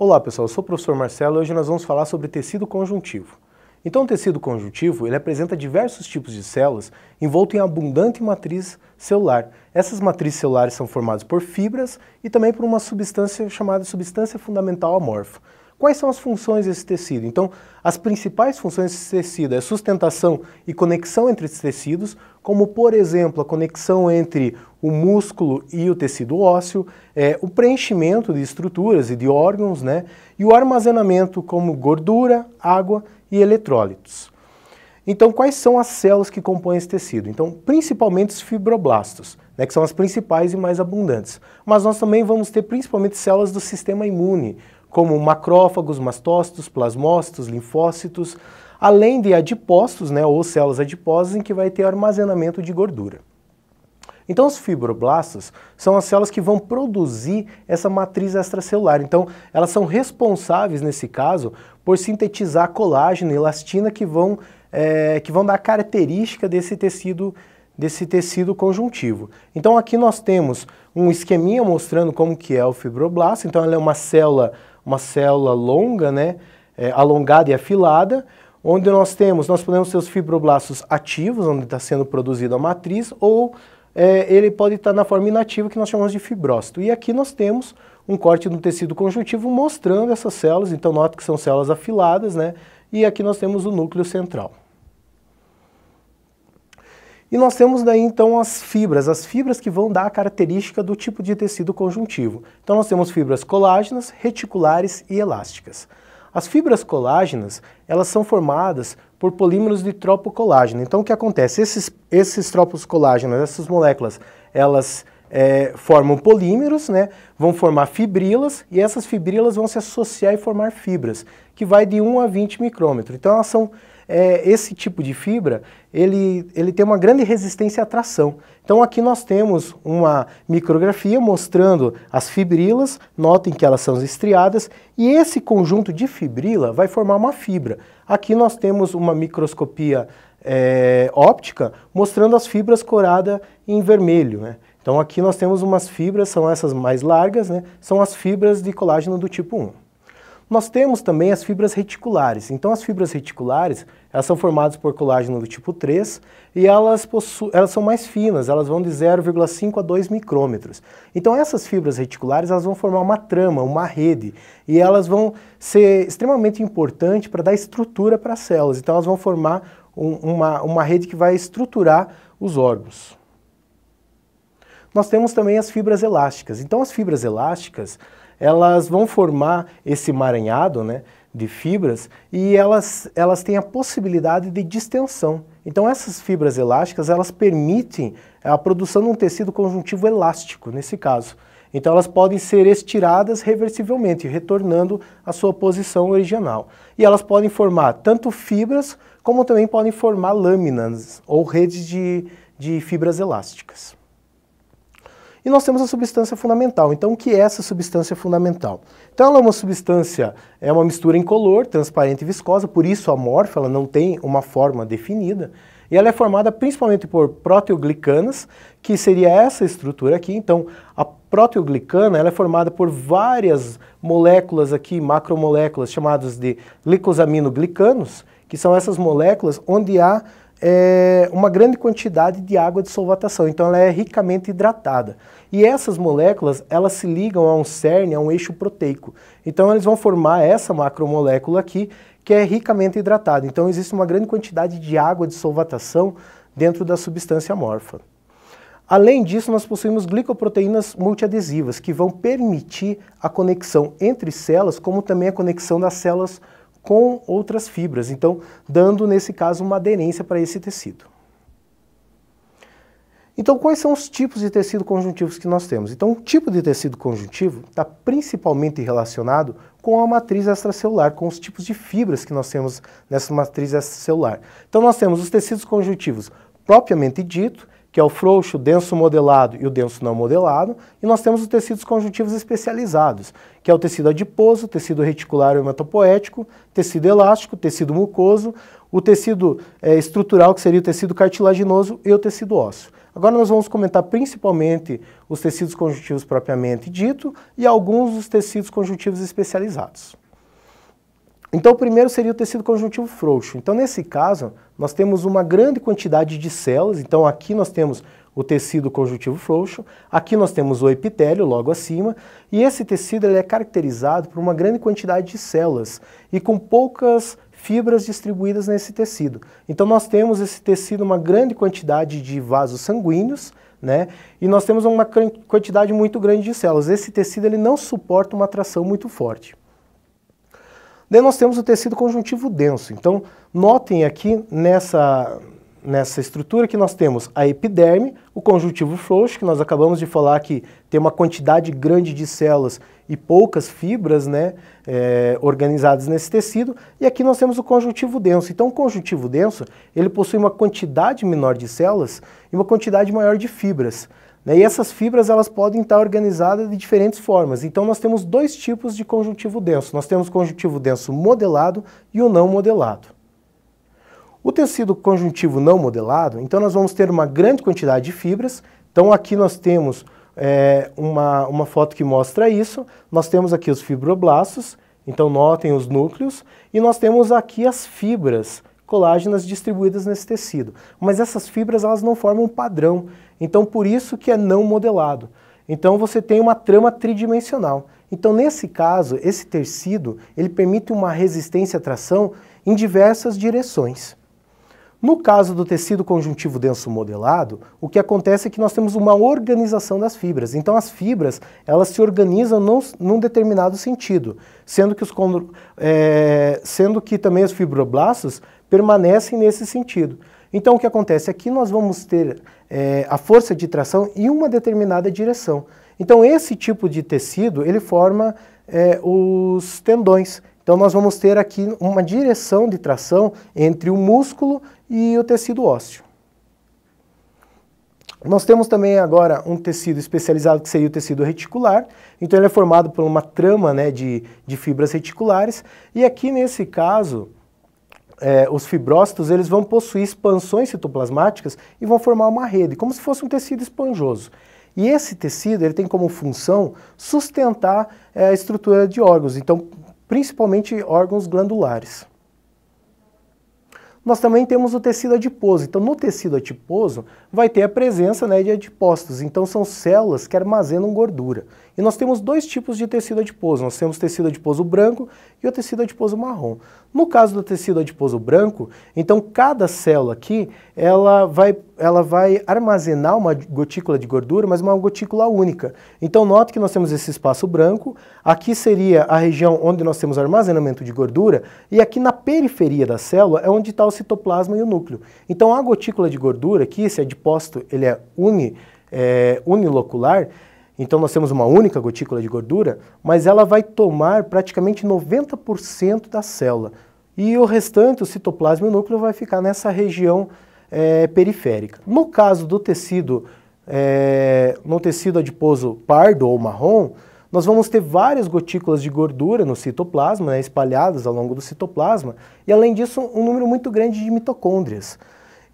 Olá pessoal, eu sou o professor Marcelo e hoje nós vamos falar sobre tecido conjuntivo. Então o tecido conjuntivo ele apresenta diversos tipos de células envolto em abundante matriz celular. Essas matrizes celulares são formadas por fibras e também por uma substância chamada substância fundamental amorfa. Quais são as funções desse tecido? Então, as principais funções desse tecido é sustentação e conexão entre esses tecidos, como, por exemplo, a conexão entre o músculo e o tecido ósseo, é, o preenchimento de estruturas e de órgãos, né, e o armazenamento como gordura, água e eletrólitos. Então, quais são as células que compõem esse tecido? Então, principalmente os fibroblastos, né, que são as principais e mais abundantes. Mas nós também vamos ter principalmente células do sistema imune, como macrófagos, mastócitos, plasmócitos, linfócitos, além de adipócitos, né, ou células adiposas, em que vai ter armazenamento de gordura. Então, os fibroblastos são as células que vão produzir essa matriz extracelular. Então, elas são responsáveis, nesse caso, por sintetizar colágeno e elastina que vão, é, que vão dar característica desse tecido desse tecido conjuntivo. Então aqui nós temos um esqueminha mostrando como que é o fibroblasto. Então ela é uma célula uma célula longa, né, é, alongada e afilada, onde nós temos, nós podemos ter os fibroblastos ativos, onde está sendo produzida a matriz, ou é, ele pode estar tá na forma inativa, que nós chamamos de fibrócito. E aqui nós temos um corte no tecido conjuntivo mostrando essas células, então nota que são células afiladas, né, e aqui nós temos o núcleo central. E nós temos daí então as fibras, as fibras que vão dar a característica do tipo de tecido conjuntivo. Então nós temos fibras colágenas, reticulares e elásticas. As fibras colágenas, elas são formadas por polímeros de tropocolágeno. Então o que acontece? Esses, esses tropos colágenos, essas moléculas, elas é, formam polímeros, né? vão formar fibrilas e essas fibrilas vão se associar e formar fibras, que vai de 1 a 20 micrômetros. Então elas são é, esse tipo de fibra, ele, ele tem uma grande resistência à tração. Então aqui nós temos uma micrografia mostrando as fibrilas, notem que elas são estriadas, e esse conjunto de fibrila vai formar uma fibra. Aqui nós temos uma microscopia é, óptica mostrando as fibras corada em vermelho, né? Então aqui nós temos umas fibras, são essas mais largas, né? São as fibras de colágeno do tipo 1. Nós temos também as fibras reticulares. Então, as fibras reticulares, elas são formadas por colágeno do tipo 3 e elas, elas são mais finas, elas vão de 0,5 a 2 micrômetros. Então, essas fibras reticulares, elas vão formar uma trama, uma rede, e elas vão ser extremamente importantes para dar estrutura para as células. Então, elas vão formar um, uma, uma rede que vai estruturar os órgãos. Nós temos também as fibras elásticas. Então, as fibras elásticas, elas vão formar esse emaranhado né, de fibras e elas, elas têm a possibilidade de distensão. Então essas fibras elásticas, elas permitem a produção de um tecido conjuntivo elástico, nesse caso. Então elas podem ser estiradas reversivelmente, retornando à sua posição original. E elas podem formar tanto fibras, como também podem formar lâminas ou redes de, de fibras elásticas. E nós temos a substância fundamental. Então, o que é essa substância fundamental? Então, ela é uma substância, é uma mistura incolor, transparente e viscosa, por isso amorfa, ela não tem uma forma definida. E ela é formada principalmente por proteoglicanas, que seria essa estrutura aqui. Então, a proteoglicana ela é formada por várias moléculas aqui, macromoléculas, chamadas de licosaminoglicanos, que são essas moléculas onde há é, uma grande quantidade de água de solvatação, então ela é ricamente hidratada. E essas moléculas, elas se ligam a um cerne, a um eixo proteico. Então eles vão formar essa macromolécula aqui, que é ricamente hidratada. Então existe uma grande quantidade de água de solvatação dentro da substância amorfa. Além disso, nós possuímos glicoproteínas multiadesivas, que vão permitir a conexão entre células, como também a conexão das células com outras fibras, então dando nesse caso uma aderência para esse tecido. Então, quais são os tipos de tecido conjuntivos que nós temos? Então, o tipo de tecido conjuntivo está principalmente relacionado com a matriz extracelular, com os tipos de fibras que nós temos nessa matriz extracelular. Então, nós temos os tecidos conjuntivos propriamente dito, que é o frouxo, o denso modelado e o denso não modelado, e nós temos os tecidos conjuntivos especializados, que é o tecido adiposo, tecido reticular hematopoético, tecido elástico, tecido mucoso, o tecido é, estrutural, que seria o tecido cartilaginoso, e o tecido ósseo. Agora nós vamos comentar principalmente os tecidos conjuntivos propriamente dito e alguns dos tecidos conjuntivos especializados. Então, o primeiro seria o tecido conjuntivo frouxo. Então, nesse caso, nós temos uma grande quantidade de células. Então, aqui nós temos o tecido conjuntivo frouxo, aqui nós temos o epitélio logo acima, e esse tecido ele é caracterizado por uma grande quantidade de células e com poucas fibras distribuídas nesse tecido. Então, nós temos esse tecido uma grande quantidade de vasos sanguíneos, né? E nós temos uma quantidade muito grande de células. Esse tecido ele não suporta uma atração muito forte. Daí nós temos o tecido conjuntivo denso. Então, notem aqui nessa, nessa estrutura que nós temos a epiderme, o conjuntivo frouxo, que nós acabamos de falar que tem uma quantidade grande de células e poucas fibras né, é, organizadas nesse tecido, e aqui nós temos o conjuntivo denso. Então, o conjuntivo denso ele possui uma quantidade menor de células e uma quantidade maior de fibras. Né? E essas fibras elas podem estar organizadas de diferentes formas. Então nós temos dois tipos de conjuntivo denso. Nós temos conjuntivo denso modelado e o não modelado. O tecido conjuntivo não modelado, então nós vamos ter uma grande quantidade de fibras. Então aqui nós temos é, uma, uma foto que mostra isso. Nós temos aqui os fibroblastos, então notem os núcleos. E nós temos aqui as fibras colágenas distribuídas nesse tecido. Mas essas fibras elas não formam um padrão. Então, por isso que é não modelado. Então, você tem uma trama tridimensional. Então, nesse caso, esse tecido ele permite uma resistência à tração em diversas direções. No caso do tecido conjuntivo denso modelado, o que acontece é que nós temos uma organização das fibras. Então as fibras, elas se organizam num, num determinado sentido, sendo que, os, é, sendo que também os fibroblastos permanecem nesse sentido. Então o que acontece? Aqui nós vamos ter é, a força de tração em uma determinada direção. Então esse tipo de tecido, ele forma é, os tendões. Então nós vamos ter aqui uma direção de tração entre o músculo e o tecido ósseo. Nós temos também agora um tecido especializado que seria o tecido reticular. Então ele é formado por uma trama né, de, de fibras reticulares. E aqui nesse caso, é, os fibrócitos eles vão possuir expansões citoplasmáticas e vão formar uma rede, como se fosse um tecido esponjoso. E esse tecido ele tem como função sustentar é, a estrutura de órgãos, então principalmente órgãos glandulares nós também temos o tecido adiposo. Então, no tecido adiposo, vai ter a presença né, de adipócitos. Então, são células que armazenam gordura. E nós temos dois tipos de tecido adiposo. Nós temos tecido adiposo branco e o tecido adiposo marrom. No caso do tecido adiposo branco, então, cada célula aqui, ela vai ela vai armazenar uma gotícula de gordura, mas uma gotícula única. Então, note que nós temos esse espaço branco, aqui seria a região onde nós temos armazenamento de gordura, e aqui na periferia da célula é onde está o citoplasma e o núcleo. Então, a gotícula de gordura aqui, esse adipócito, ele é, uni, é unilocular, então nós temos uma única gotícula de gordura, mas ela vai tomar praticamente 90% da célula. E o restante, o citoplasma e o núcleo, vai ficar nessa região é, periférica. No caso do tecido, é, no tecido adiposo pardo ou marrom, nós vamos ter várias gotículas de gordura no citoplasma, né, espalhadas ao longo do citoplasma, e além disso, um número muito grande de mitocôndrias.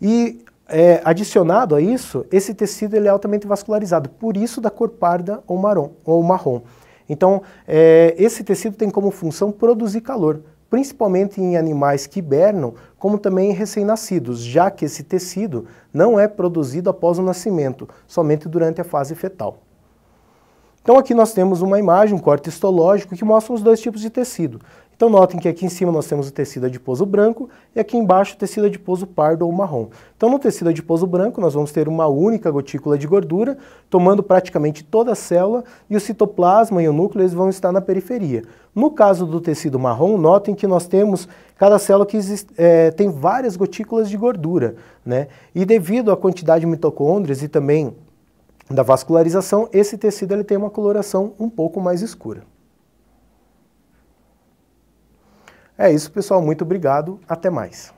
E é, adicionado a isso, esse tecido ele é altamente vascularizado, por isso da cor parda ou marrom. Ou marrom. Então, é, esse tecido tem como função produzir calor principalmente em animais que hibernam, como também em recém-nascidos, já que esse tecido não é produzido após o nascimento, somente durante a fase fetal. Então aqui nós temos uma imagem, um corte histológico, que mostra os dois tipos de tecido. Então notem que aqui em cima nós temos o tecido adiposo branco e aqui embaixo o tecido adiposo pardo ou marrom. Então no tecido adiposo branco nós vamos ter uma única gotícula de gordura, tomando praticamente toda a célula e o citoplasma e o núcleo eles vão estar na periferia. No caso do tecido marrom, notem que nós temos cada célula que existe, é, tem várias gotículas de gordura, né? E devido à quantidade de mitocôndrias e também da vascularização, esse tecido ele tem uma coloração um pouco mais escura. É isso, pessoal. Muito obrigado. Até mais.